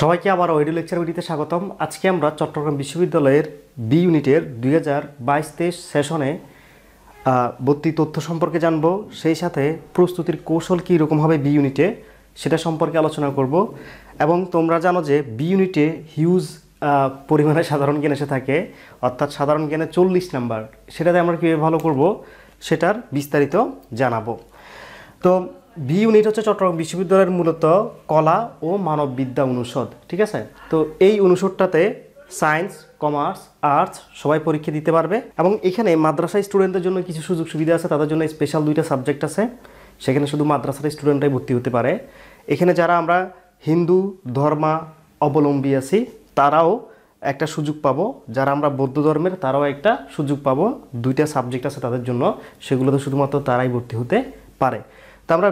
সবাইকে আবার audio lecture ভিডিওতে স্বাগতম আজকে আমরা চট্টগ্রাম বিশ্ববিদ্যালয়ের বি ইউনিটের দুই হাজার বাইশ তেইশ সেশনে ভর্তি তথ্য সম্পর্কে জানব সেই সাথে প্রস্তুতির কৌশল কী রকম হবে বি ইউনিটে সেটা সম্পর্কে আলোচনা করব এবং তোমরা জানো যে বি ইউনিটে হিউজ পরিমাণে সাধারণ জ্ঞান এসে থাকে অর্থাৎ সাধারণ জ্ঞানে চল্লিশ নাম্বার সেটাতে আমরা কীভাবে ভালো করব সেটার বিস্তারিত জানাবো তো বি ইউনিট হচ্ছে চট্টগ্রাম বিশ্ববিদ্যালয়ের মূলত কলা ও মানববিদ্যা অনুষদ ঠিক আছে তো এই অনুষদটাতে সায়েন্স কমার্স আর্টস সবাই পরীক্ষা দিতে পারবে এবং এখানে মাদ্রাসা স্টুডেন্টদের জন্য কিছু সুযোগ সুবিধা আছে তাদের জন্য স্পেশাল দুইটা সাবজেক্ট আছে সেখানে শুধু মাদ্রাসার স্টুডেন্টরাই ভর্তি হতে পারে এখানে যারা আমরা হিন্দু ধর্মা অবলম্বী আছি তারাও একটা সুযোগ পাবো যারা আমরা বৌদ্ধ ধর্মের তারাও একটা সুযোগ পাবো দুইটা সাবজেক্ট আছে তাদের জন্য সেগুলোতে শুধুমাত্র তারাই ভর্তি হতে পারে তো আমরা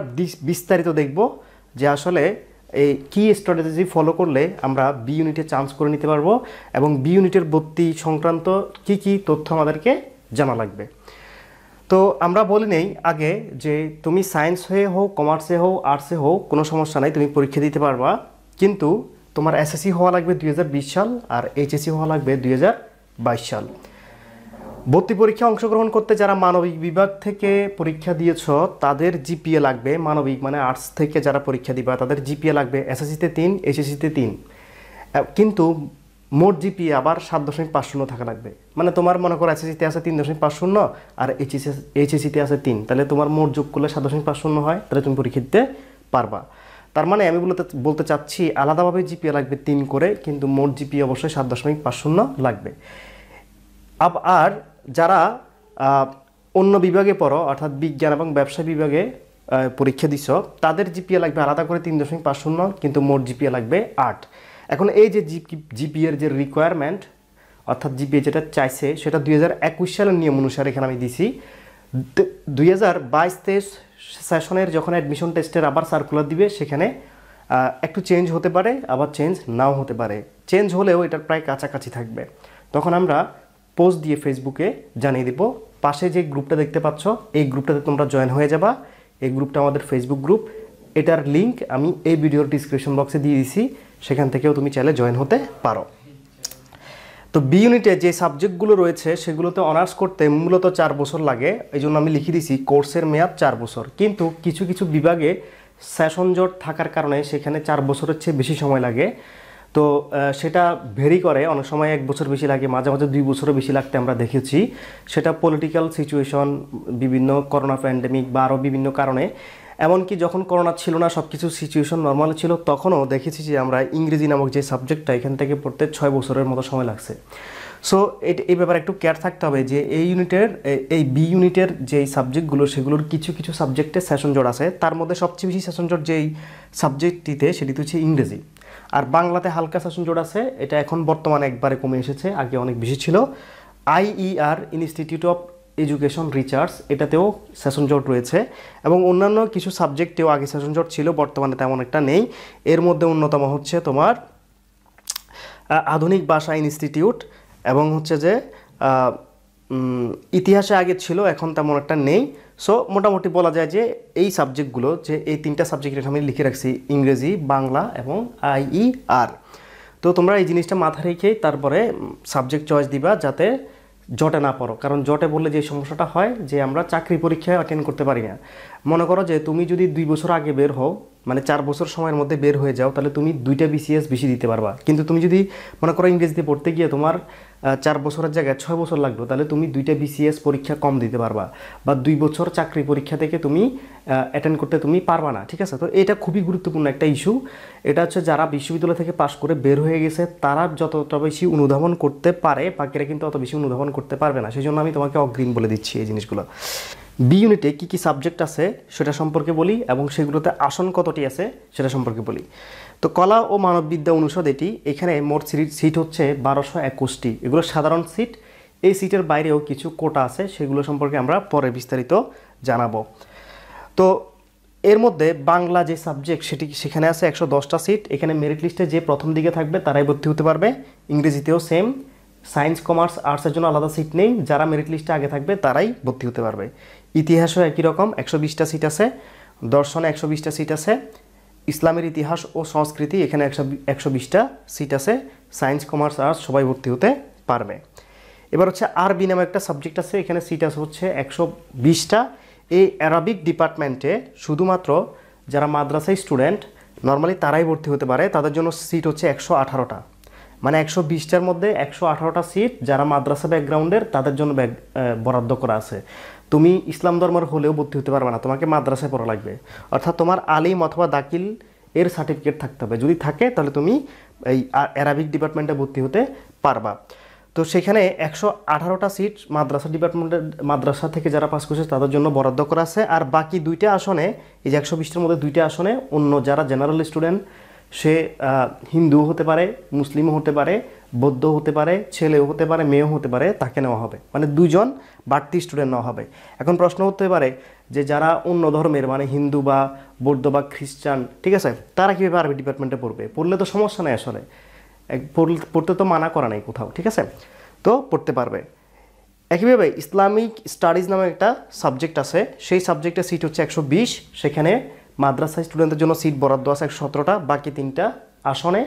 বিস্তারিত দেখব যে আসলে এই কি স্ট্র্যাটেজি ফলো করলে আমরা বি ইউনিটে চান্স করে নিতে পারবো এবং বি ইউনিটের ভর্তি সংক্রান্ত কি কি তথ্য আমাদেরকে জানা লাগবে তো আমরা বলি নেই আগে যে তুমি সায়েন্স হয়ে হোক কমার্সে হোক আর্টসে হোক কোনো সমস্যা নাই তুমি পরীক্ষা দিতে পারবা কিন্তু তোমার এসএসসি হওয়া লাগবে দুই সাল আর এইচএসসি হওয়া লাগবে দুই সাল ভর্তি পরীক্ষায় অংশগ্রহণ করতে যারা মানবিক বিভাগ থেকে পরীক্ষা দিয়েছ তাদের জিপিএ লাগবে মানবিক মানে আর্টস থেকে যারা পরীক্ষা দিবা তাদের জিপিএ লাগবে এসএসসিতে তিন এসএসসিতে তিন কিন্তু মোট জিপিএ আবার সাত দশমিক পাঁচ শূন্য থাকা লাগবে মানে তোমার মনে করো এসএসসিতে আছে তিন দশমিক পাঁচ শূন্য আর এইচএসএস এইচএসসিতে আছে তিন তাহলে তোমার মোট যোগ করলে সাত দশমিক পাঁচ শূন্য হয় তাহলে তুমি পরীক্ষা দিতে পারবা তার মানে আমি বলতে বলতে চাচ্ছি আলাদাভাবে জিপিএ লাগবে তিন করে কিন্তু মোট জিপিএ অবশ্যই সাত দশমিক পাঁচ শূন্য লাগবে আব আর যারা অন্য বিভাগে পড়ো অর্থাৎ বিজ্ঞান এবং ব্যবসা বিভাগে পরীক্ষা দিছ তাদের জিপিএ লাগবে আলাদা করে তিন দশমিক পাঁচ শূন্য কিন্তু মোট জিপিএ লাগবে আট এখন এই যে জিপিএর যে রিকোয়ারমেন্ট অর্থাৎ জিপিএ যেটা চাইছে সেটা দুই সালের নিয়ম অনুসারে এখানে আমি দিছি দুই হাজার বাইশ তেইশ সেশনের যখন অ্যাডমিশন টেস্টের আবার সার্কুলার দিবে সেখানে একটু চেঞ্জ হতে পারে আবার চেঞ্জ নাও হতে পারে চেঞ্জ হলেও এটার প্রায় কাছাকাছি থাকবে তখন আমরা পোস্ট দিয়ে ফেসবুকে জানিয়ে দিব পাশে যে গ্রুপটা দেখতে পাচ্ছ এই গ্রুপটাতে তোমরা জয়েন হয়ে যাবা এই গ্রুপটা আমাদের ফেসবুক গ্রুপ এটার লিঙ্ক আমি এই ভিডিওর ডিসক্রিপশন বক্সে দিয়ে দিছি সেখান থেকেও তুমি চাইলে জয়েন হতে পারো তো বি ইউনিটে যে সাবজেক্টগুলো রয়েছে সেগুলোতে অনার্স করতে মূলত চার বছর লাগে এই জন্য আমি লিখে দিছি কোর্সের মেয়াদ চার বছর কিন্তু কিছু কিছু বিভাগে সেশন জট থাকার কারণে সেখানে চার বছরের চেয়ে বেশি সময় লাগে তো সেটা ভেরি করে অনেক সময় এক বছর বেশি লাগে মাঝে মাঝে দুই বছরও বেশি লাগতে আমরা দেখেছি সেটা পলিটিক্যাল সিচুয়েশন বিভিন্ন করোনা প্যান্ডেমিক বা আরও বিভিন্ন কারণে এমনকি যখন করোনা ছিল না সব কিছু সিচুয়েশন নর্মাল ছিল তখনও দেখেছি যে আমরা ইংরেজি নামক যে সাবজেক্টটা এখান থেকে পড়তে ছয় বছরের মতো সময় লাগছে সো এই ব্যাপারে একটু কেয়ার থাকতে হবে যে এই ইউনিটের এই বি ইউনিটের যেই সাবজেক্টগুলো সেগুলোর কিছু কিছু সাবজেক্টে সেশন জোট আছে তার মধ্যে সবচেয়ে বেশি সেশন জোট যেই সাবজেক্টটিতে সেটি হচ্ছে ইংরেজি আর বাংলাতে হালকা শাসন জোট আছে এটা এখন বর্তমানে একবারে কমে এসেছে আগে অনেক বেশি ছিল IER institute of education research এটাতেও সেশন জোট রয়েছে এবং অন্যান্য কিছু সাবজেক্টেও আগে সেশন জোট ছিল বর্তমানে তেমন একটা নেই এর মধ্যে অন্যতম হচ্ছে তোমার আধুনিক ভাষা ইনস্টিটিউট এবং হচ্ছে যে ইতিহাসে আগে ছিল এখন তেমন একটা নেই সো মোটামুটি বলা যায় যে এই সাবজেক্টগুলো যে এই তিনটা সাবজেক্টের আমি লিখে রাখছি ইংরেজি বাংলা এবং আইই আর তো তোমরা এই জিনিসটা মাথায় রেখে তারপরে সাবজেক্ট চয়েস দিবা যাতে জটে না পড়ো কারণ জটে বললে যে সমস্যাটা হয় যে আমরা চাকরি পরীক্ষায় অ্যাটেন্ড করতে পারি না মনে করো যে তুমি যদি দুই বছর আগে বের হও মানে চার বছর সময়ের মধ্যে বের হয়ে যাও তাহলে তুমি দুইটা বিসিএস বেশি দিতে পারবা কিন্তু তুমি যদি মনে করো ইংরেজিতে পড়তে গিয়ে তোমার চার বছরের জায়গায় ছয় বছর লাগলো তাহলে তুমি দুইটা বিসিএস পরীক্ষা কম দিতে পারবা বা দুই বছর চাকরি পরীক্ষা থেকে তুমি অ্যাটেন্ড করতে তুমি পারবা না ঠিক আছে তো এটা খুবই গুরুত্বপূর্ণ একটা ইস্যু এটা হচ্ছে যারা বিশ্ববিদ্যালয় থেকে পাশ করে বের হয়ে গেছে তারা যতটা বেশি অনুধাবন করতে পারে বাকিরা কিন্তু অত বেশি অনুধাবন করতে পারবে না সেই জন্য আমি তোমাকে অগ্রিম বলে দিচ্ছি এই জিনিসগুলো বি ইউনিটে কী কী সাবজেক্ট আছে সেটা সম্পর্কে বলি এবং সেগুলোতে আসন কতটি আছে সেটা সম্পর্কে বলি তো কলা ও মানববিদ্যা অনুষদ এটি এখানে মোট সিট হচ্ছে বারোশো একুশটি এগুলো সাধারণ সিট এই সিটের বাইরেও কিছু কোটা আছে সেগুলো সম্পর্কে আমরা পরে বিস্তারিত জানাবো তো এর মধ্যে বাংলা যে সাবজেক্ট সেটি সেখানে আছে একশো দশটা সিট এখানে মেরিট লিস্টে যে প্রথম দিকে থাকবে তারাই ভর্তি হতে পারবে ইংরেজিতেও সেম সায়েন্স কমার্স আর্টসের জন্য আলাদা সিট নেই যারা মেরিট লিস্টে আগে থাকবে তারাই ভর্তি হতে পারবে ইতিহাসও একই রকম একশো বিশটা সিট আছে দর্শনে একশো বিশটা সিট আছে ইসলামের ইতিহাস ও সংস্কৃতি এখানে একশো একশো বিশটা সিট আছে সায়েন্স কমার্স আর্টস সবাই ভর্তি হতে পারবে এবার হচ্ছে আরবি নামে একটা সাবজেক্ট আছে এখানে সিট আছে হচ্ছে একশো বিশটা এই অ্যারাবিক ডিপার্টমেন্টে শুধুমাত্র যারা মাদ্রাসায় স্টুডেন্ট নর্মালি তারাই ভর্তি হতে পারে তাদের জন্য সিট হচ্ছে একশো আঠারোটা মানে একশো বিশটার মধ্যে একশো আঠারোটা সিট যারা মাদ্রাসা ব্যাকগ্রাউন্ডের তাদের জন্য ব্যাগ বরাদ্দ করা আছে তুমি ইসলাম ধর্মের হলেও ভর্তি হতে পারবে না তোমাকে মাদ্রাসায় পড়া লাগবে অর্থাৎ তোমার আলিম অথবা দাকিল এর সার্টিফিকেট থাকতে হবে যদি থাকে তাহলে তুমি এই অ্যারাবিক ডিপার্টমেন্টে ভর্তি হতে পারবা তো সেখানে একশো আঠারোটা সিট মাদ্রাসা ডিপার্টমেন্টের মাদ্রাসা থেকে যারা পাস করছে তাদের জন্য বরাদ্দ করা আছে আর বাকি দুইটা আসনে এই যে একশো বিশটার মধ্যে দুইটা আসনে অন্য যারা জেনারেল স্টুডেন্ট সে হিন্দু হতে পারে মুসলিমও হতে পারে বৌদ্ধ হতে পারে ছেলেও হতে পারে মেয়েও হতে পারে তাকে নেওয়া হবে মানে দুজন বাড়তি স্টুডেন্ট নেওয়া হবে এখন প্রশ্ন হতে পারে যে যারা অন্য ধর্মের মানে হিন্দু বা বৌদ্ধ বা খ্রিস্টান ঠিক আছে তারা কীভাবে আরবি ডিপার্টমেন্টে পড়বে পড়লে তো সমস্যা নেই আসলে পড়তে তো মানা করা নেই কোথাও ঠিক আছে তো পড়তে পারবে একইভাবে ইসলামিক স্টাডিজ নামে একটা সাবজেক্ট আছে সেই সাবজেক্টের সিট হচ্ছে একশো সেখানে মাদ্রাসা স্টুডেন্টদের জন্য সিট বরাদ্দ আছে একশো সতেরোটা বাকি তিনটা আসনে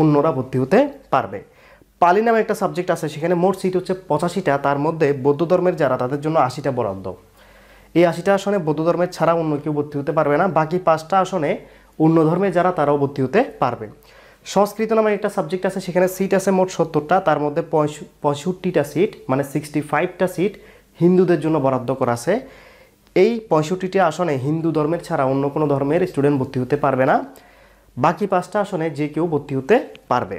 অন্যরা ভর্তি হতে পারবে পালি নামে একটা সাবজেক্ট আছে সেখানে মোট সিট হচ্ছে পঁচাশিটা তার মধ্যে বৌদ্ধ ধর্মের যারা তাদের জন্য আশিটা বরাদ্দ এই আশিটা আসনে বৌদ্ধ ধর্মের ছাড়া অন্য কেউ ভর্তি হতে পারবে না বাকি পাঁচটা আসনে অন্য ধর্মে যারা তারাও ভর্তি হতে পারবে সংস্কৃত নামে একটা সাবজেক্ট আছে সেখানে সিট আছে মোট সত্তরটা তার মধ্যে পঁয়ষট্টিটা সিট মানে সিক্সটি ফাইভটা সিট হিন্দুদের জন্য বরাদ্দ করা আছে এই পঁয়ষট্টিটি আসনে হিন্দু ধর্মের ছাড়া অন্য কোনো ধর্মের স্টুডেন্ট ভর্তি হতে পারবে না বাকি পাঁচটা আসনে যে কেউ ভর্তি হতে পারবে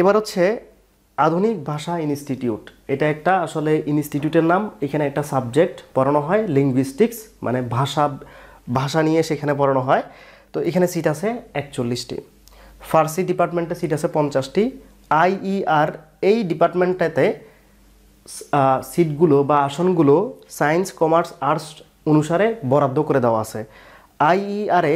এবার হচ্ছে আধুনিক ভাষা ইনস্টিটিউট এটা একটা আসলে ইনস্টিটিউটের নাম এখানে একটা সাবজেক্ট পড়ানো হয় লিঙ্গুইস্টিক্স মানে ভাষা ভাষা নিয়ে সেখানে পড়ানো হয় তো এখানে সিট আছে একচল্লিশটি ফার্সি ডিপার্টমেন্টে সিট আছে পঞ্চাশটি আইইআর e এই ডিপার্টমেন্টটাতে সিটগুলো বা আসনগুলো সায়েন্স কমার্স আর্টস অনুসারে বরাদ্দ করে দেওয়া আছে আইইআরে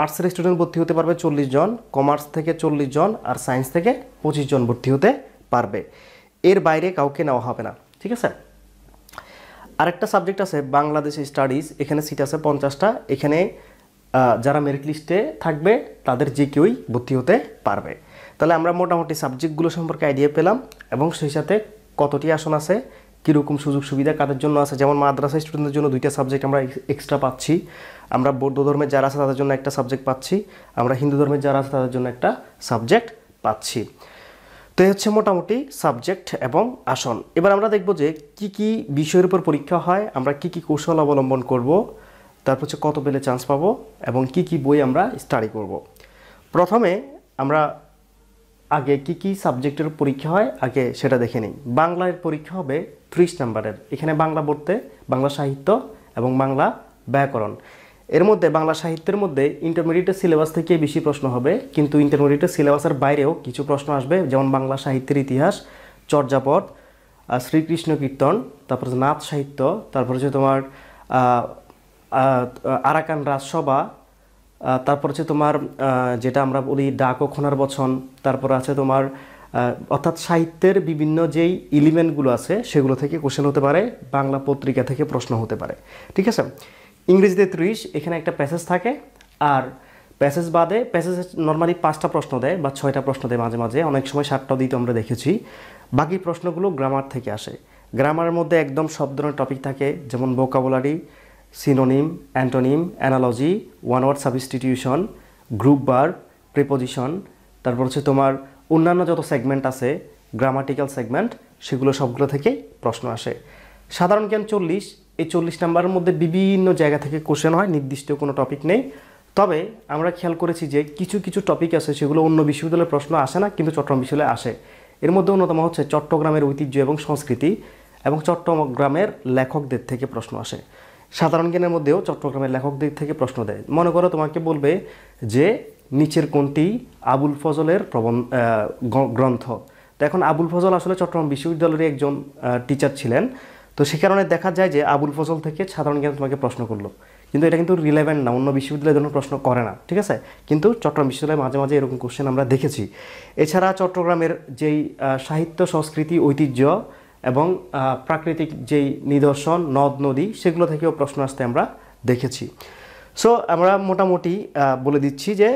আর্টসের স্টুডেন্ট ভর্তি হতে পারবে চল্লিশ জন কমার্স থেকে চল্লিশ জন আর সায়েন্স থেকে পঁচিশ জন ভর্তি হতে পারবে এর বাইরে কাউকে নেওয়া হবে না ঠিক আছে আরেকটা সাবজেক্ট আছে বাংলাদেশ স্টাডিজ এখানে সিট আছে পঞ্চাশটা এখানে যারা মেরিট লিস্টে থাকবে তাদের যে কেউই ভর্তি হতে পারবে তাহলে আমরা মোটামুটি সাবজেক্টগুলো সম্পর্কে আইডিয়া পেলাম এবং সেই সাথে কতটি আসন আছে কীরকম সুযোগ সুবিধা কাদের জন্য আছে যেমন মাদ্রাসা স্টুডেন্টদের জন্য দুইটা সাবজেক্ট আমরা এক্সট্রা পাচ্ছি আমরা বৌদ্ধ ধর্মের যারা আছে তাদের জন্য একটা সাবজেক্ট পাচ্ছি আমরা হিন্দু ধর্মের যারা আছে তাদের জন্য একটা সাবজেক্ট পাচ্ছি তো এই হচ্ছে মোটামুটি সাবজেক্ট এবং আসন এবার আমরা দেখব যে কি কি বিষয়ের উপর পরীক্ষা হয় আমরা কি কি কৌশল অবলম্বন করব তারপর হচ্ছে কত পেলে চান্স পাবো এবং কি কি বই আমরা স্টাডি করব। প্রথমে আমরা আগে কি কি সাবজেক্টের পরীক্ষা হয় আগে সেটা দেখে নিই বাংলার পরীক্ষা হবে ত্রিশ নাম্বারের এখানে বাংলা পড়তে বাংলা সাহিত্য এবং বাংলা ব্যাকরণ এর মধ্যে বাংলা সাহিত্যের মধ্যে ইন্টারমিডিয়েটের সিলেবাস থেকে বেশি প্রশ্ন হবে কিন্তু ইন্টারমিডিয়েটের সিলেবাসের বাইরেও কিছু প্রশ্ন আসবে যেমন বাংলা সাহিত্যের ইতিহাস চর্যাপদ শ্রীকৃষ্ণ কীর্তন তারপর নাচ সাহিত্য তারপর হচ্ছে তোমার আরাকান রাজসভা তারপর হচ্ছে তোমার যেটা আমরা বলি ডাক ও খনার বচন তারপর আছে তোমার অর্থাৎ সাহিত্যের বিভিন্ন যেই এলিমেন্টগুলো আছে সেগুলো থেকে কোশ্চেন হতে পারে বাংলা পত্রিকা থেকে প্রশ্ন হতে পারে ঠিক আছে ইংরেজিতে ত্রিশ এখানে একটা প্যাসেজ থাকে আর প্যাসেজ বাদে প্যাসেজ নর্মালি পাঁচটা প্রশ্ন দেয় বা ছয়টা প্রশ্ন দেয় মাঝে মাঝে অনেক সময় সাতটা দিতে আমরা দেখেছি বাকি প্রশ্নগুলো গ্রামার থেকে আসে গ্রামারের মধ্যে একদম সব ধরনের টপিক থাকে যেমন vocabulary synonym antonym analogy one word substitution group বার প্রিপোজিশন তারপর হচ্ছে তোমার অন্যান্য যত সেগমেন্ট আছে গ্রামাটিক্যাল সেগমেন্ট সেগুলো সবগুলো থেকে প্রশ্ন আসে সাধারণ জ্ঞান চল্লিশ এই চল্লিশ নাম্বারের মধ্যে বিভিন্ন জায়গা থেকে কোশ্চেন হয় নির্দিষ্ট কোনো টপিক নেই তবে আমরা খেয়াল করেছি যে কিছু কিছু টপিক আছে সেগুলো অন্য বিশ্ববিদ্যালয়ের প্রশ্ন আসে না কিন্তু চট্টগ্রাম বিশ্ববিদ্যালয়ে আসে এর মধ্যে অন্যতম হচ্ছে চট্টগ্রামের ঐতিহ্য এবং সংস্কৃতি এবং চট্টগ্রামের লেখকদের থেকে প্রশ্ন আসে সাধারণ জ্ঞানের মধ্যেও চট্টগ্রামের লেখকদের থেকে প্রশ্ন দেয় মনে করো তোমাকে বলবে যে নিচের কোনটি আবুল ফজলের প্রবন্ধ গ্রন্থ তো এখন আবুল ফজল আসলে চট্টগ্রাম বিশ্ববিদ্যালয়ের একজন টিচার ছিলেন তো সে কারণে দেখা যায় যে আবুল ফজল থেকে সাধারণ জ্ঞান তোমাকে প্রশ্ন করলো কিন্তু এটা কিন্তু রিলেভেন্ট না অন্য বিশ্ববিদ্যালয়ের জন্য প্রশ্ন করে না ঠিক আছে কিন্তু চট্টগ্রাম বিশ্ববিদ্যালয়ে মাঝে মাঝে এরকম কোশ্চেন আমরা দেখেছি এছাড়া চট্টগ্রামের যেই সাহিত্য সংস্কৃতি ঐতিহ্য এবং প্রাকৃতিক যেই নিদর্শন নদ নদী সেগুলো থেকেও প্রশ্ন আসতে আমরা দেখেছি সো আমরা মোটামুটি বলে দিচ্ছি যে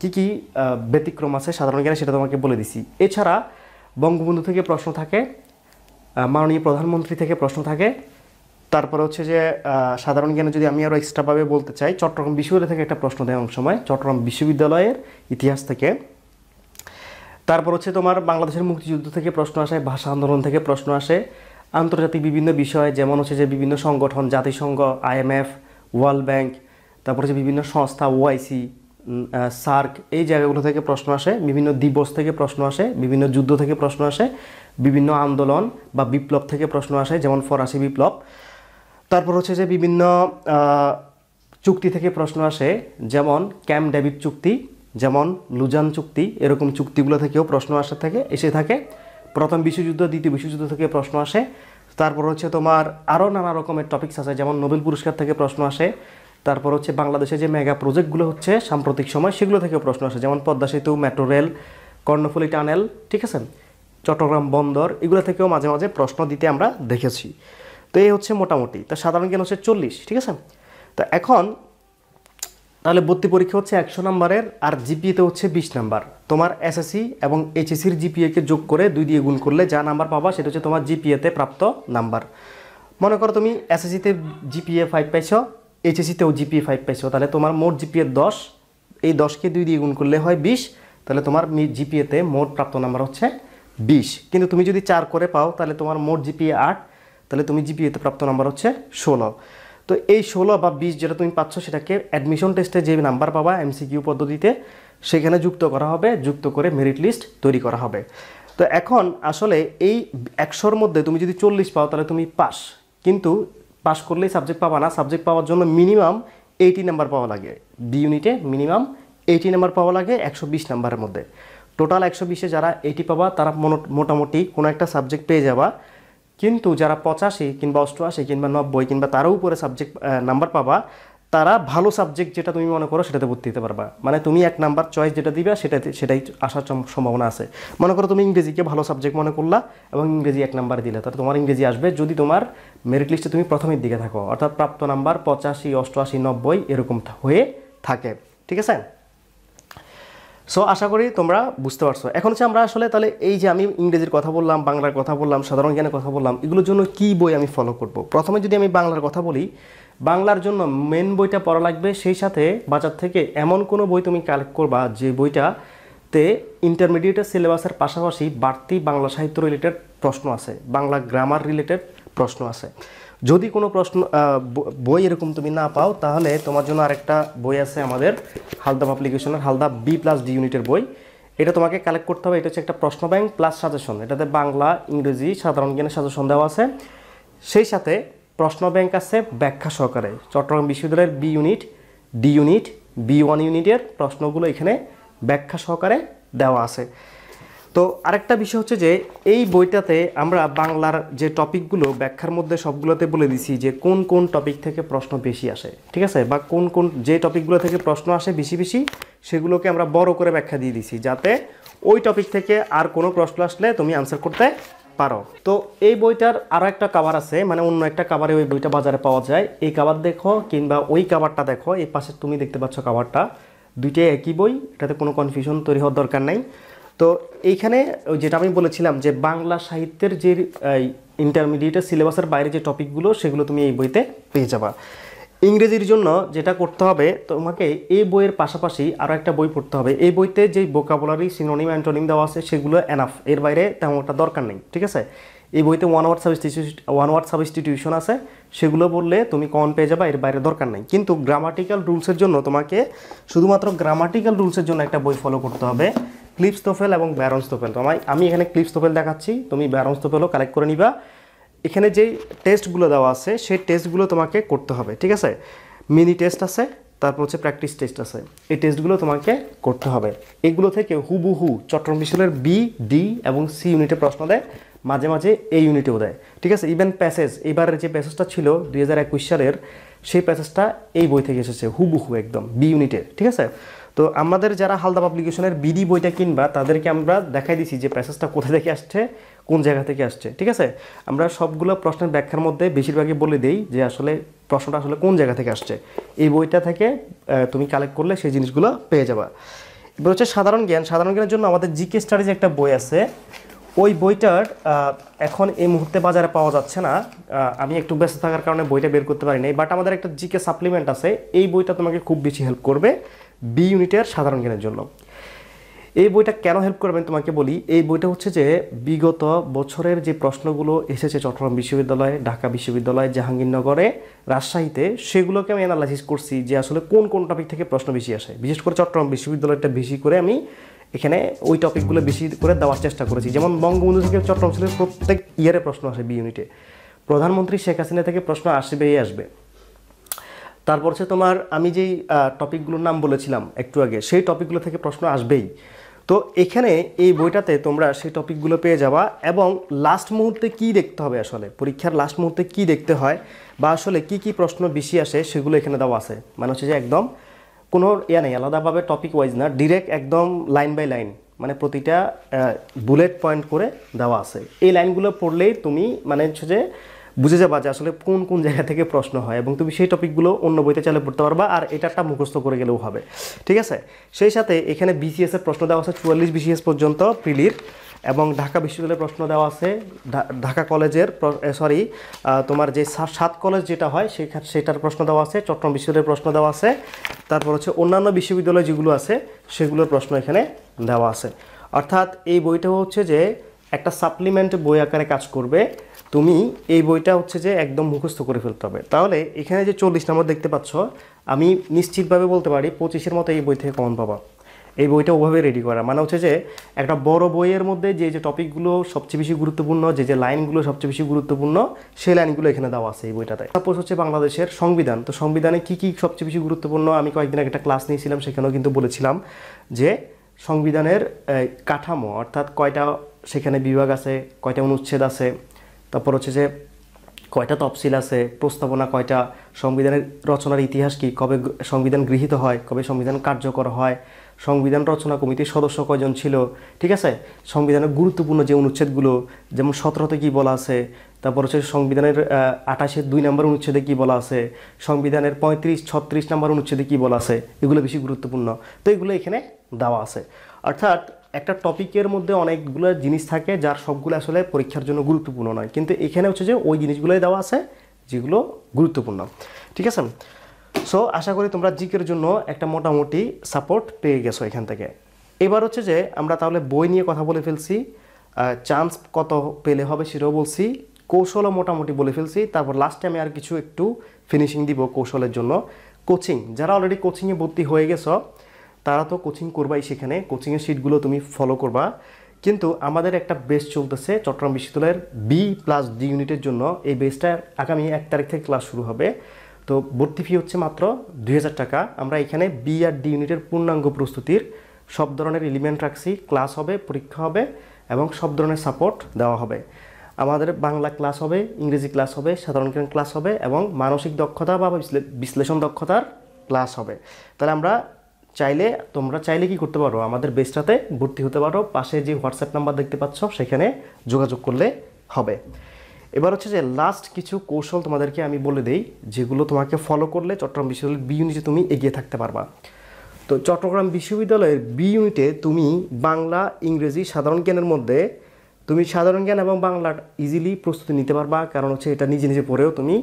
কি কি ব্যতিক্রম আছে সাধারণ জ্ঞানে সেটা তোমাকে বলে দিছি এছাড়া বঙ্গবন্ধু থেকে প্রশ্ন থাকে মাননীয় প্রধানমন্ত্রী থেকে প্রশ্ন থাকে তারপরে হচ্ছে যে সাধারণ জ্ঞানে যদি আমি আরও এক্সট্রাভাবে বলতে চাই চট্টগ্রাম বিশ্ববিদ্যালয় থেকে একটা প্রশ্ন দেয় অনেক সময় চট্টগ্রাম বিশ্ববিদ্যালয়ের ইতিহাস থেকে তারপর হচ্ছে তোমার বাংলাদেশের মুক্তিযুদ্ধ থেকে প্রশ্ন আসে ভাষা আন্দোলন থেকে প্রশ্ন আসে আন্তর্জাতিক বিভিন্ন বিষয় যেমন হচ্ছে যে বিভিন্ন সংগঠন জাতিসংঘ আইএমএফ ওয়ার্ল্ড ব্যাংক তারপর হচ্ছে বিভিন্ন সংস্থা ওআইসি সার্ক এই জায়গাগুলো থেকে প্রশ্ন আসে বিভিন্ন দিবস থেকে প্রশ্ন আসে বিভিন্ন যুদ্ধ থেকে প্রশ্ন আসে বিভিন্ন আন্দোলন বা বিপ্লব থেকে প্রশ্ন আসে যেমন ফরাসি বিপ্লব তারপর হচ্ছে যে বিভিন্ন চুক্তি থেকে প্রশ্ন আসে যেমন ক্যাম্প ডেভিড চুক্তি যেমন লুজান চুক্তি এরকম চুক্তিগুলো থেকেও প্রশ্ন আসে থাকে এসে থাকে প্রথম বিশ্বযুদ্ধ দ্বিতীয় বিশ্বযুদ্ধ থেকে প্রশ্ন আসে তারপর হচ্ছে তোমার আরও নানা রকমের টপিক্স আছে যেমন নোবেল পুরস্কার থেকে প্রশ্ন আসে তারপর হচ্ছে বাংলাদেশে যে মেগা প্রজেক্টগুলো হচ্ছে সাম্প্রতিক সময় সেগুলো থেকেও প্রশ্ন আসে যেমন পদ্মা সেতু মেট্রো রেল কর্ণফুলি টানেল ঠিক আছে চট্টগ্রাম বন্দর এগুলো থেকেও মাঝে মাঝে প্রশ্ন দিতে আমরা দেখেছি তো এই হচ্ছে মোটামুটি তা সাধারণ জ্ঞান হচ্ছে চল্লিশ ঠিক আছে তো এখন তাহলে ভর্তি পরীক্ষা হচ্ছে একশো নাম্বারের আর জিপিএতে হচ্ছে বিশ নাম্বার তোমার এসএসসি এবং এইচএসির জিপিএকে যোগ করে দুই দিয়ে গুণ করলে যা নাম্বার পাবা সেটা হচ্ছে তোমার জিপিএতে প্রাপ্ত নাম্বার মনে করো তুমি এসএসসিতে জিপিএ ফাইভ পাইছো এইচএসিতেও জিপিএ ফাইভ পাইছো তাহলে তোমার মোট জিপিএ দশ এই দশকে দুই দিয়ে গুণ করলে হয় বিশ তাহলে তোমার জিপিএতে মোট প্রাপ্ত নাম্বার হচ্ছে বিশ কিন্তু তুমি যদি চার করে পাও তাহলে তোমার মোট জিপিএ আট তাহলে তুমি জিপিএতে প্রাপ্ত নাম্বার হচ্ছে ষোলো তো এই ষোলো বা বিশ যেটা তুমি পাচ্ছ সেটাকে অ্যাডমিশন টেস্টে যে নাম্বার পাবা এমসিকিউ পদ্ধতিতে সেখানে যুক্ত করা হবে যুক্ত করে মেরিট লিস্ট তৈরি করা হবে তো এখন আসলে এই একশোর মধ্যে তুমি যদি চল্লিশ পাও তাহলে তুমি পাস কিন্তু পাস করলেই সাবজেক্ট পাবা না সাবজেক্ট পাওয়ার জন্য মিনিমাম এইটি নাম্বার পাওয়া লাগে বি ইউনিটে মিনিমাম এইটি নাম্বার পাওয়া লাগে একশো বিশ নাম্বারের মধ্যে টোটাল একশো বিশে যারা এইটি পাবা তারা মোটামুটি কোনো একটা সাবজেক্ট পেয়ে যাবা কিন্তু যারা পঁচাশি কিংবা অষ্টআশি কিংবা নব্বই কিংবা তারও উপরে সাবজেক্ট নাম্বার পাবা তারা ভালো সাবজেক্ট যেটা তুমি মনে করো সেটাতে ভর্তি দিতে পারবা মানে তুমি এক নাম্বার চয়েস যেটা দিবে সেটাতে সেটাই আসার সম্ভাবনা আছে মনে করো তুমি ইংরেজিকে ভালো সাবজেক্ট মনে করলা এবং ইংরেজি এক নাম্বার দিলে তাহলে তোমার ইংরেজি আসবে যদি তোমার মেরিট লিস্টে তুমি প্রথমের দিকে থাকো অর্থাৎ প্রাপ্ত নাম্বার পঁচাশি অষ্টআশি নব্বই এরকম হয়ে থাকে ঠিক আছে সো আশা করি তোমরা বুঝতে পারছো এখন হচ্ছে আমরা আসলে তাহলে এই যে আমি ইংরেজির কথা বললাম বাংলার কথা বললাম সাধারণ জ্ঞানের কথা বললাম এগুলোর জন্য কি বই আমি ফলো করব। প্রথমে যদি আমি বাংলার কথা বলি বাংলার জন্য মেন বইটা পড়া লাগবে সেই সাথে বাজার থেকে এমন কোনো বই তুমি কালেক্ট করবা যে বইটাতে ইন্টারমিডিয়েটের সিলেবাসের পাশাপাশি বাড়তি বাংলা সাহিত্য রিলেটেড প্রশ্ন আছে বাংলা গ্রামার রিলেটেড প্রশ্ন আছে যদি কোনো প্রশ্ন বই এরকম তুমি না পাও তাহলে তোমার জন্য আরেকটা বই আছে আমাদের হালদা পাবলিকেশনের হালদা বি প্লাস ডি ইউনিটের বই এটা তোমাকে কালেক্ট করতে হবে এটা হচ্ছে একটা প্রশ্ন ব্যাংক প্লাস সাজেশন এটাতে বাংলা ইংরেজি সাধারণ জ্ঞানের সাজেশন দেওয়া আছে সেই সাথে প্রশ্ন ব্যাংক আছে ব্যাখ্যা সহকারে চট্টগ্রাম বিশ্ববিদ্যালয়ের B unit D unit B one ইউনিটের প্রশ্নগুলো এখানে ব্যাখ্যা সহকারে দেওয়া আছে তো আরেকটা বিষয় হচ্ছে যে এই বইটাতে আমরা বাংলার যে টপিকগুলো ব্যাখ্যার মধ্যে সবগুলোতে বলে দিছি যে কোন কোন টপিক থেকে প্রশ্ন বেশি আসে ঠিক আছে বা কোন কোন যে টপিকগুলো থেকে প্রশ্ন আসে বেশি বেশি সেগুলোকে আমরা বড় করে ব্যাখ্যা দিয়ে দিছি যাতে ওই টপিক থেকে আর কোনো প্রশ্ন আসলে তুমি আনসার করতে পারো তো এই বইটার আরও একটা কাভার আছে মানে অন্য একটা কাভারে ওই বইটা বাজারে পাওয়া যায় এই কাভার দেখো কিংবা ওই কাভারটা দেখো এই পাশে তুমি দেখতে পাচ্ছ কাভারটা দুইটাই একই বই এটাতে কোনো কনফিউশন তৈরি হওয়ার দরকার নাই তো এইখানে যেটা আমি বলেছিলাম যে বাংলা সাহিত্যের যে ইন্টারমিডিয়েটের সিলেবাসের বাইরে যে টপিকগুলো সেগুলো তুমি এই বইতে পেয়ে যাবা ইংরেজির জন্য যেটা করতে হবে তোমাকে এই বইয়ের পাশাপাশি আরও একটা বই পড়তে হবে এই বইতে যে বোকাবুলারি সিনোনিম অ্যান্টোনিম দেওয়া আছে সেগুলো এনাফ এর বাইরে তেমন একটা দরকার নেই ঠিক আছে এই বইতে one word substitution one word substitution আছে সেগুলো বললে তুমি কমন পেয়ে যাবে এর বাইরে দরকার নেই কিন্তু গ্রামাটিক্যাল রুলসের জন্য তোমাকে শুধুমাত্র গ্রামাটিক্যাল রুলসের জন্য একটা বই ফলো করতে হবে ক্লিপ তোফেল এবং ব্যারন্স তোফেল তোমায় আমি এখানে ক্লিপ তোফেল দেখাচ্ছি তুমি ব্যারন্স তোফেলও কালেক্ট করে নিবা এখানে যে টেস্টগুলো দেওয়া আছে সেই টেস্টগুলো তোমাকে করতে হবে ঠিক আছে মিনি টেস্ট আছে তারপর হচ্ছে প্র্যাকটিস টেস্ট আছে এই টেস্টগুলো তোমাকে করতে হবে এগুলো থেকে হুবুহু চট্টগ্রাম মিশনের বি ডি এবং সি ইউনিটে প্রশ্ন দেয় মাঝে মাঝে এই ইউনিটেও দেয় ঠিক আছে ইভেন প্যাসেজ এবারের যে প্যাসেজটা ছিল দুই সালের সেই প্যাসেজটা এই বই থেকে এসেছে হুবুহু একদম বি ইউনিটের ঠিক আছে তো আমাদের যারা হালদা পাবলিকেশনের বিডি বইটা কিনবা তাদেরকে আমরা দেখাই দিছি যে প্যাসেজটা কোথা থেকে আসছে কোন জায়গা থেকে আসছে ঠিক আছে আমরা সবগুলো প্রশ্নের ব্যাখ্যার মধ্যে বেশিরভাগই বলে দিই যে আসলে প্রশ্নটা আসলে কোন জায়গা থেকে আসছে এই বইটা থেকে তুমি কালেক্ট করলে সেই জিনিসগুলো পেয়ে যাবা এবার হচ্ছে সাধারণ জ্ঞান সাধারণ জ্ঞানের জন্য আমাদের জিকে স্টাডিজ একটা বই আছে ওই বইটার এখন এই মুহূর্তে বাজারে পাওয়া যাচ্ছে না আমি একটু ব্যস্ত থাকার কারণে বইটা বের করতে পারি বাট আমাদের একটা জিকে সাপ্লিমেন্ট আছে এই বইটা তোমাকে খুব বেশি হেল্প করবে বি ইউনিটের সাধারণ জ্ঞানের জন্য এই বইটা কেন হেল্প করবেন তোমাকে বলি এই বইটা হচ্ছে যে বিগত বছরের যে প্রশ্নগুলো এসেছে চট্টগ্রাম বিশ্ববিদ্যালয়ে ঢাকা বিশ্ববিদ্যালয় জাহাঙ্গীরনগরে রাজশাহীতে সেগুলোকে আমি অ্যানালাইসিস করছি যে আসলে কোন কোন টপিক থেকে প্রশ্ন বেশি আসে বিশেষ করে চট্টগ্রাম বিশ্ববিদ্যালয়টা বেশি করে আমি এখানে ওই টপিকগুলো বেশি করে দেওয়ার চেষ্টা করেছি যেমন বঙ্গবন্ধু থেকে চট্টগ্রাম প্রত্যেক ইয়ারে প্রশ্ন আসে বি ইউনিটে প্রধানমন্ত্রী শেখ হাসিনা থেকে প্রশ্ন আসবেই আসবে তারপর হচ্ছে তোমার আমি যেই টপিকগুলোর নাম বলেছিলাম একটু আগে সেই টপিকগুলো থেকে প্রশ্ন আসবেই তো এখানে এই বইটাতে তোমরা সেই টপিকগুলো পেয়ে যাবা এবং লাস্ট মুহূর্তে কি দেখতে হবে আসলে পরীক্ষার লাস্ট মুহূর্তে কি দেখতে হয় বা আসলে কি কি প্রশ্ন বেশি আসে সেগুলো এখানে দেওয়া আছে মানে হচ্ছে যে একদম কোনো ইয়া নেই আলাদাভাবে টপিক ওয়াইজ না ডিরেক্ট একদম লাইন বাই লাইন মানে প্রতিটা বুলেট পয়েন্ট করে দেওয়া আছে এই লাইনগুলো পড়লেই তুমি মানে হচ্ছে যে বুঝে যাবা যে আসলে কোন কোন জায়গা থেকে প্রশ্ন হয় এবং তুমি সেই টপিকগুলো অন্য বইতে চালে পড়তে পারবা আর এটাটা মুখস্থ করে গেলেও হবে ঠিক আছে সেই সাথে এখানে বিসিএস এর প্রশ্ন দেওয়া আছে চুয়াল্লিশ বিসিএস পর্যন্ত প্রিলির এবং ঢাকা বিশ্ববিদ্যালয়ের প্রশ্ন দেওয়া আছে ঢাকা কলেজের সরি তোমার যে সাত কলেজ যেটা হয় সেখানে সেটার প্রশ্ন দেওয়া আছে চট্টগ্রাম বিশ্ববিদ্যালয়ের প্রশ্ন দেওয়া আছে তারপর হচ্ছে অন্যান্য বিশ্ববিদ্যালয় যেগুলো আছে সেগুলোর প্রশ্ন এখানে দেওয়া আছে অর্থাৎ এই বইটা হচ্ছে যে একটা সাপ্লিমেন্ট বই আকারে কাজ করবে তুমি এই বইটা হচ্ছে যে একদম মুখস্থ করে ফেলতে হবে তাহলে এখানে যে চল্লিশ নম্বর দেখতে পাচ্ছ আমি নিশ্চিতভাবে বলতে পারি পঁচিশের মতো এই বই থেকে কমন পাবা এই বইটা ওভাবে রেডি করা মানে হচ্ছে যে একটা বড় বইয়ের মধ্যে যে যে টপিকগুলো সবচেয়ে বেশি গুরুত্বপূর্ণ যে যে লাইনগুলো সবচেয়ে বেশি গুরুত্বপূর্ণ সেই লাইনগুলো এখানে দেওয়া আছে এই বইটাতে তারপর হচ্ছে বাংলাদেশের সংবিধান তো সংবিধানে কি কি সবচেয়ে বেশি গুরুত্বপূর্ণ আমি কয়েকদিন আগে একটা ক্লাস নিয়েছিলাম সেখানেও কিন্তু বলেছিলাম যে সংবিধানের কাঠামো অর্থাৎ কয়টা সেখানে বিভাগ আছে কয়টা অনুচ্ছেদ আছে তারপর হচ্ছে যে কয়টা তফসিল আছে প্রস্তাবনা কয়টা সংবিধানের রচনার ইতিহাস কী কবে সংবিধান গৃহীত হয় কবে সংবিধান কার্যকর হয় সংবিধান রচনা কমিটির সদস্য কয়জন ছিল ঠিক আছে সংবিধানের গুরুত্বপূর্ণ যে অনুচ্ছেদগুলো যেমন সতেরোতে কী বলা আছে তারপর হচ্ছে সংবিধানের আঠাশের দুই নম্বর অনুচ্ছেদে কী বলা আছে সংবিধানের পঁয়ত্রিশ ছত্রিশ নম্বর অনুচ্ছেদে কী বলা আছে এগুলো বেশি গুরুত্বপূর্ণ তো এগুলো এখানে দেওয়া আছে অর্থাৎ একটা টপিকের মধ্যে অনেকগুলো জিনিস থাকে যার সবগুলো আসলে পরীক্ষার জন্য গুরুত্বপূর্ণ নয় কিন্তু এখানে হচ্ছে যে ওই জিনিসগুলোই দেওয়া আছে যেগুলো গুরুত্বপূর্ণ ঠিক আছে সো আশা করি তোমরা জিকের জন্য একটা মোটামুটি সাপোর্ট পেয়ে গেছো এখান থেকে এবার হচ্ছে যে আমরা তাহলে বই নিয়ে কথা বলে ফেলছি চান্স কত পেলে হবে সেটাও বলছি কৌশলও মোটামুটি বলে ফেলছি তারপর লাস্টে আমি আর কিছু একটু ফিনিশিং দিব কৌশলের জন্য কোচিং যারা অলরেডি কোচিংয়ে ভর্তি হয়ে গেছো তারা তো কোচিং করবাই সেখানে কোচিংয়ের সিটগুলো তুমি ফলো করবা কিন্তু আমাদের একটা বেস চলতেছে চট্টগ্রাম বিশ্ববিদ্যালয়ের বি প্লাস ডি ইউনিটের জন্য এই বেসটার আগামী এক তারিখ থেকে ক্লাস শুরু হবে তো ভর্তি ফি হচ্ছে মাত্র দুই টাকা আমরা এখানে বি আর ডি ইউনিটের পূর্ণাঙ্গ প্রস্তুতির সব ধরনের এলিমেন্ট রাখছি ক্লাস হবে পরীক্ষা হবে এবং সব ধরনের সাপোর্ট দেওয়া হবে আমাদের বাংলা ক্লাস হবে ইংরেজি ক্লাস হবে সাধারণ জ্ঞান ক্লাস হবে এবং মানসিক দক্ষতা বা বিশ্লেষণ দক্ষতার ক্লাস হবে তাহলে আমরা চাইলে তোমরা চাইলে কি করতে পারো আমাদের বেসটাতে ভর্তি হতে পারো পাশে যে হোয়াটসঅ্যাপ নাম্বার দেখতে পাচ্ছ সেখানে যোগাযোগ করলে হবে এবার হচ্ছে যে লাস্ট কিছু কৌশল তোমাদেরকে আমি বলে দেই যেগুলো তোমাকে ফলো করলে চট্টগ্রাম বিশ্ববিদ্যালয়ের বি ইউনিটে তুমি এগিয়ে থাকতে পারবা তো চট্টগ্রাম বিশ্ববিদ্যালয়ের বি ইউনিটে তুমি বাংলা ইংরেজি সাধারণ জ্ঞানের মধ্যে তুমি সাধারণ জ্ঞান এবং বাংলার ইজিলি প্রস্তুতি নিতে পারবা কারণ হচ্ছে এটা নিজে নিজে পড়েও তুমি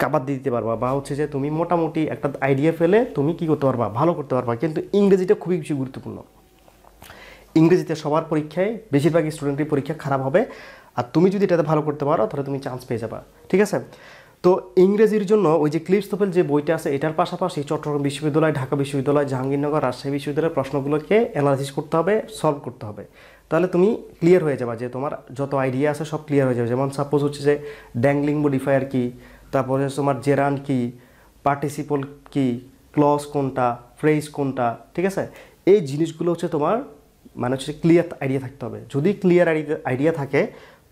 কাবার দিয়ে দিতে পারবা বা হচ্ছে যে তুমি মোটামুটি একটা আইডিয়া ফেলে তুমি কি করতে পারবা ভালো করতে পারবা কিন্তু ইংরেজিটা খুবই বেশি গুরুত্বপূর্ণ ইংরেজিতে সবার পরীক্ষায় বেশিরভাগ স্টুডেন্টের পরীক্ষা খারাপ হবে আর তুমি যদি এটাতে ভালো করতে পারো তাহলে তুমি চান্স পেয়ে যাবা ঠিক আছে তো ইংরেজির জন্য ওই যে ক্লিপসোফেল যে বইটা আছে এটার পাশাপাশি চট্টগ্রাম বিশ্ববিদ্যালয় ঢাকা বিশ্ববিদ্যালয় জাহাঙ্গীরনগর রাজশাহী বিশ্ববিদ্যালয়ের প্রশ্নগুলোকে অ্যানালাইসিস করতে হবে সলভ করতে হবে তাহলে তুমি ক্লিয়ার হয়ে যাবা যে তোমার যত আইডিয়া আছে সব ক্লিয়ার হয়ে যাবে যেমন সাপোজ হচ্ছে যে ড্যাংলিং মডিফায়ার কী তারপরে হচ্ছে তোমার জেরান কি পার্টিসিপল কি ক্লস কোনটা ফ্রেজ কোনটা ঠিক আছে এই জিনিসগুলো হচ্ছে তোমার মানে হচ্ছে ক্লিয়ার আইডিয়া থাকতে হবে যদি ক্লিয়ার আইডিয়া থাকে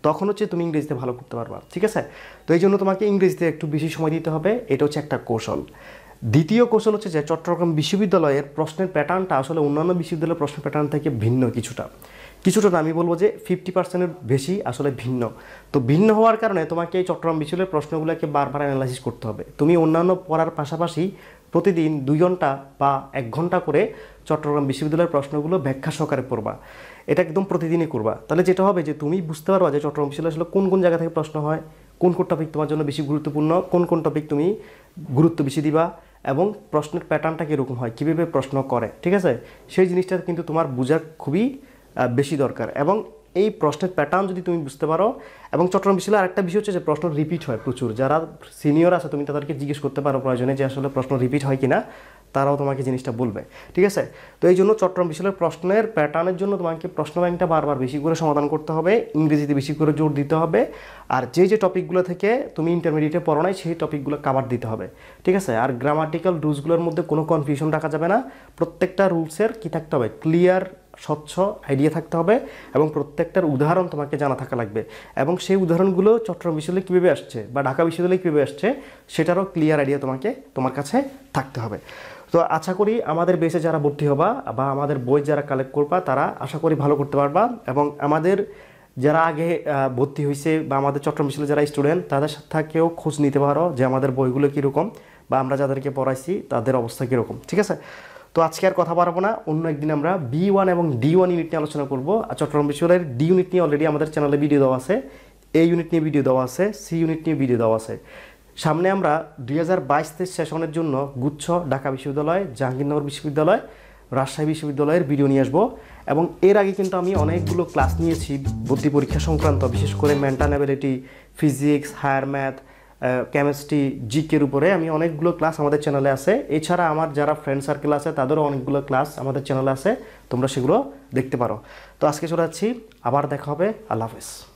তখন হচ্ছে তুমি ইংরেজিতে ভালো করতে পারবা ঠিক আছে তো এই জন্য তোমাকে ইংরেজিতে একটু বেশি সময় দিতে হবে এটা হচ্ছে একটা কৌশল দ্বিতীয় কৌশল হচ্ছে যে চট্টগ্রাম বিশ্ববিদ্যালয়ের প্রশ্নের প্যাটার্নটা আসলে অন্যান্য বিশ্ববিদ্যালয়ের প্রশ্নের প্যাটার্ন থেকে ভিন্ন কিছুটা কিছুটা না আমি বলবো যে ফিফটি পার্সেন্টের বেশি আসলে ভিন্ন তো ভিন্ন হওয়ার কারণে তোমাকে এই চট্টগ্রাম বিশ্বের প্রশ্নগুলোকে বারবার অ্যানালাইসিস করতে হবে তুমি অন্যান্য পড়ার পাশাপাশি প্রতিদিন দুই ঘন্টা বা এক ঘন্টা করে চট্টগ্রাম বিশ্ববিদ্যালয়ের প্রশ্নগুলো ব্যাখ্যা সহকারে পড়বা এটা একদম প্রতিদিনই করবা তাহলে যেটা হবে যে তুমি বুঝতে পারবা যে চট্টগ্রাম বিশ্ববিদ্যালয় আসলে কোন কোন জায়গা থেকে প্রশ্ন হয় কোন কোন টপিক তোমার জন্য বেশি গুরুত্বপূর্ণ কোন কোন টপিক তুমি গুরুত্ব বেশি দিবা এবং প্রশ্নের প্যাটার্নটা কীরকম হয় কীভাবে প্রশ্ন করে ঠিক আছে সেই জিনিসটা কিন্তু তোমার বোঝার খুবই বেশি দরকার এবং এই প্রশ্নের প্যাটার্ন যদি তুমি বুঝতে পারো এবং চট্টগ্রাম বিশ্ববিদ্যালয় আরেকটা বিষয় হচ্ছে যে প্রশ্ন রিপিট হয় প্রচুর যারা সিনিয়র আছে তুমি তাদেরকে জিজ্ঞেস করতে পারো প্রয়োজনে যে আসলে প্রশ্ন রিপিট হয় কি না তারাও তোমাকে জিনিসটা বলবে ঠিক আছে তো এই জন্য চট্টগ্রাম বিশ্বের প্রশ্নের প্যাটার্নের জন্য তোমাকে প্রশ্ন ব্যাংকটা বারবার বেশি করে সমাধান করতে হবে ইংরেজিতে বেশি করে জোর দিতে হবে আর যে যে টপিকগুলো থেকে তুমি ইন্টারমিডিয়েটে পড়ো নাই সেই টপিকগুলো কাভার দিতে হবে ঠিক আছে আর গ্রামাটিক্যাল রুলসগুলোর মধ্যে কোনো কনফিউশন রাখা যাবে না প্রত্যেকটা রুলসের কী থাকতে হবে ক্লিয়ার স্বচ্ছ আইডিয়া থাকতে হবে এবং প্রত্যেকটার উদাহরণ তোমাকে জানা থাকা লাগবে এবং সেই উদাহরণগুলো চট্টগ্রাম বিশ্ববিদ্যালয়ে কীভাবে আসছে বা ঢাকা বিশ্ববিদ্যালয়ে কীভাবে আসছে সেটারও ক্লিয়ার আইডিয়া তোমাকে তোমার কাছে থাকতে হবে তো আশা করি আমাদের বেসে যারা ভর্তি হবা বা আমাদের বই যারা কালেক্ট করবা তারা আশা করি ভালো করতে পারবা এবং আমাদের যারা আগে ভর্তি হয়েছে বা আমাদের চট্টগ্রাম বিশ্ববিদ্যালয়ে যারা স্টুডেন্ট তাদের থাকেও খোঁজ নিতে পারো যে আমাদের বইগুলো কীরকম বা আমরা যাদেরকে পড়াইছি তাদের অবস্থা কীরকম ঠিক আছে তো আজকে আর কথা পারবো না অন্য একদিন আমরা বি ওয়ান এবং ডি ওয়ান ইউনিট নিয়ে আলোচনা করবো চট্টগ্রাম বিশ্ববিদ্যালয়ের ডি ইউনিট নিয়ে অলরেডি আমাদের চ্যানেলে ভিডিও দেওয়া আছে এ ইউনিট নিয়ে ভিডিও দেওয়া আছে সি ইউনিট নিয়ে ভিডিও দেওয়া আছে সামনে আমরা দুই হাজার বাইশ তেইশ সেশনের জন্য গুচ্ছ ঢাকা বিশ্ববিদ্যালয় জাহাঙ্গীরনগর বিশ্ববিদ্যালয় রাজশাহী বিশ্ববিদ্যালয়ের ভিডিও নিয়ে আসবো এবং এর আগে কিন্তু আমি অনেকগুলো ক্লাস নিয়েছি বুদ্ধি পরীক্ষা সংক্রান্ত বিশেষ করে mental ability physics higher math chemistry জিকের উপরে আমি অনেকগুলো ক্লাস আমাদের চ্যানেলে আছে এছাড়া আমার যারা ফ্রেন্ড সার্কেল আছে তাদেরও অনেকগুলো ক্লাস আমাদের চ্যানেলে আছে তোমরা সেগুলো দেখতে পারো তো আজকে চলে যাচ্ছি আবার দেখা হবে আল্লাহ হাফেজ